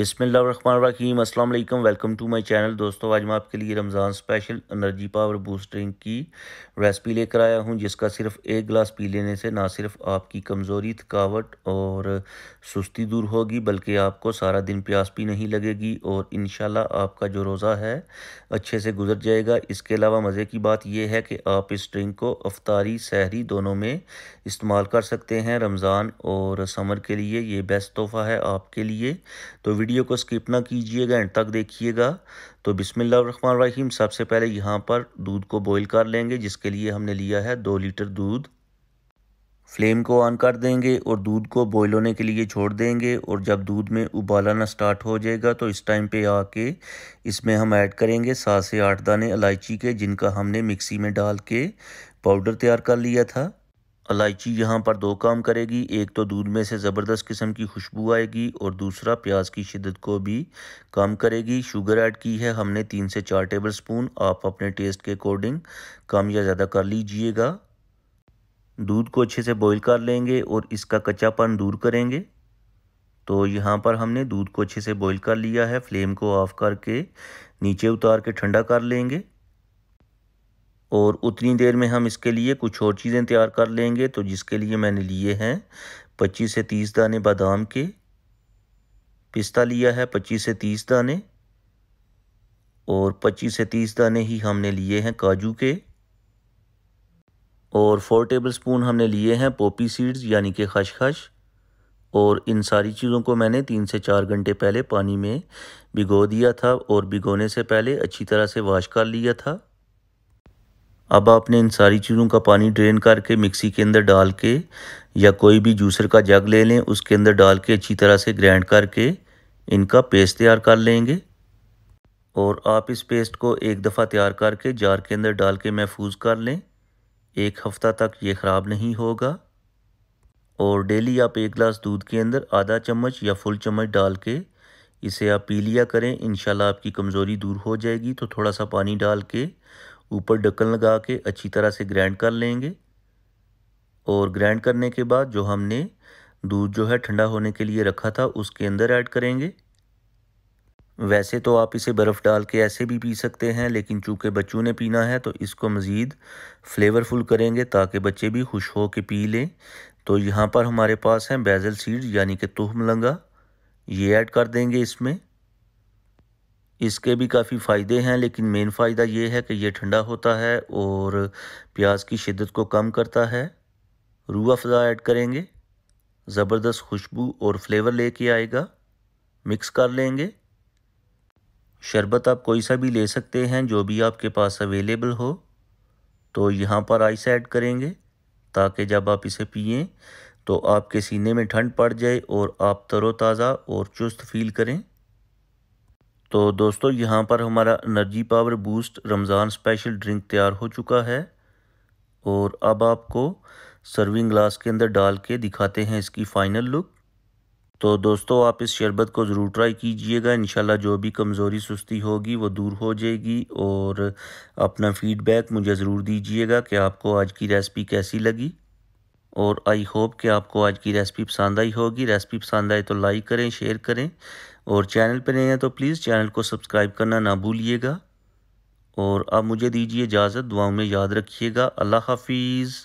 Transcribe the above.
बिसमीम अस्सलाम वालेकुम वेलकम टू माय चैनल दोस्तों आज मैं आपके लिए Ramzan special energy power boost drink की रेसिपी लेकर आया हूं जिसका सिर्फ एक गिलास पी लेने से ना सिर्फ आपकी कमज़ोरी थकावट और सुस्ती दूर होगी बल्कि आपको सारा दिन प्यास भी नहीं लगेगी और इन आपका जो रोज़ा है अच्छे से गुजर जाएगा इसके अलावा मज़े की बात यह है कि आप इस ड्रिंक को अफ्तारी सहरी दोनों में इस्तेमाल कर सकते हैं रमज़ान और समर के लिए ये बेस्ट तोहफ़ा है आपके लिए तो वीडियो को स्किप ना कीजिएगा एंड तक देखिएगा तो बिसमिल्लाम रहीम सबसे पहले यहाँ पर दूध को बॉईल कर लेंगे जिसके लिए हमने लिया है दो लीटर दूध फ्लेम को ऑन कर देंगे और दूध को बॉयल होने के लिए छोड़ देंगे और जब दूध में उबालना स्टार्ट हो जाएगा तो इस टाइम पे आके इसमें हम ऐड करेंगे सात से आठ दाने इलायची के जिनका हमने मिक्सी में डाल के पाउडर तैयार कर लिया था इलायची यहाँ पर दो काम करेगी एक तो दूध में से ज़बरदस्त किस्म की खुशबू आएगी और दूसरा प्याज की शिदत को भी कम करेगी शुगर ऐड की है हमने तीन से चार टेबल स्पून आप अपने टेस्ट के अकॉर्डिंग कम या ज़्यादा कर लीजिएगा दूध को अच्छे से बॉईल कर लेंगे और इसका कच्चापन दूर करेंगे तो यहाँ पर हमने दूध को अच्छे से बॉईल कर लिया है फ्लेम को ऑफ़ करके नीचे उतार के ठंडा कर लेंगे और उतनी देर में हम इसके लिए कुछ और चीज़ें तैयार कर लेंगे तो जिसके लिए मैंने लिए हैं पच्चीस से तीस दाने बादाम के पिस्ता लिया है पच्चीस से तीस दाने और पच्चीस से तीस दाने ही हमने लिए हैं काजू के और फोर टेबल स्पून हमने लिए हैं पोपी सीड्स यानी कि खशखश और इन सारी चीज़ों को मैंने तीन से चार घंटे पहले पानी में भिगो दिया था और भिगोने से पहले अच्छी तरह से वाश कर लिया था अब आपने इन सारी चीज़ों का पानी ड्रेन करके मिक्सी के अंदर डाल के या कोई भी जूसर का जग ले लें उसके अंदर डाल के अच्छी तरह से ग्राइंड करके इनका पेस्ट तैयार कर लेंगे और आप इस पेस्ट को एक दफ़ा तैयार करके जार के अंदर डाल के महफूज कर लें एक हफ़्ता तक ये ख़राब नहीं होगा और डेली आप एक गिलास दूध के अंदर आधा चम्मच या फुल चम्मच डाल के इसे आप पी लिया करें इन आपकी कमज़ोरी दूर हो जाएगी तो थोड़ा सा पानी डाल के ऊपर ढक्कन लगा के अच्छी तरह से ग्राइंड कर लेंगे और ग्राइंड करने के बाद जो हमने दूध जो है ठंडा होने के लिए रखा था उसके अंदर ऐड करेंगे वैसे तो आप इसे बर्फ़ डाल के ऐसे भी पी सकते हैं लेकिन चूँकि बच्चों ने पीना है तो इसको मज़ीद फ्लेवरफुल करेंगे ताकि बच्चे भी खुश हो के पी लें तो यहाँ पर हमारे पास हैं बेजल सीड्स यानी कि तुहम लंगा ये ऐड कर देंगे इसमें इसके भी काफ़ी फ़ायदे हैं लेकिन मेन फ़ायदा ये है कि ये ठंडा होता है और प्याज की शिदत को कम करता है रू अफ़ज़ा ऐड करेंगे ज़बरदस्त खुशबू और फ्लेवर लेके आएगा मिक्स कर लेंगे शरबत आप कोई सा भी ले सकते हैं जो भी आपके पास अवेलेबल हो तो यहाँ पर आइस ऐड करेंगे ताकि जब आप इसे पिए तो आपके सीने में ठंड पड़ जाए और आप तरोताज़ा और चुस्त फील करें तो दोस्तों यहाँ पर हमारा energy power boost Ramzan special drink तैयार हो चुका है और अब आपको सर्विंग ग्लास के अंदर डाल के दिखाते हैं इसकी फ़ाइनल लुक तो दोस्तों आप इस शरबत को ज़रूर ट्राई कीजिएगा इन जो भी कमज़ोरी सुस्ती होगी वो दूर हो जाएगी और अपना फ़ीडबैक मुझे ज़रूर दीजिएगा कि आपको आज की रेसिपी कैसी लगी और आई होप कि आपको आज की रेसिपी पसंद आई होगी रेसिपी पसंद आए तो लाइक करें शेयर करें और चैनल पर नए हैं तो प्लीज़ चैनल को सब्सक्राइब करना ना भूलिएगा और अब मुझे दीजिए इजाज़त दुआओं में याद रखिएगा अल्लाह हाफिज़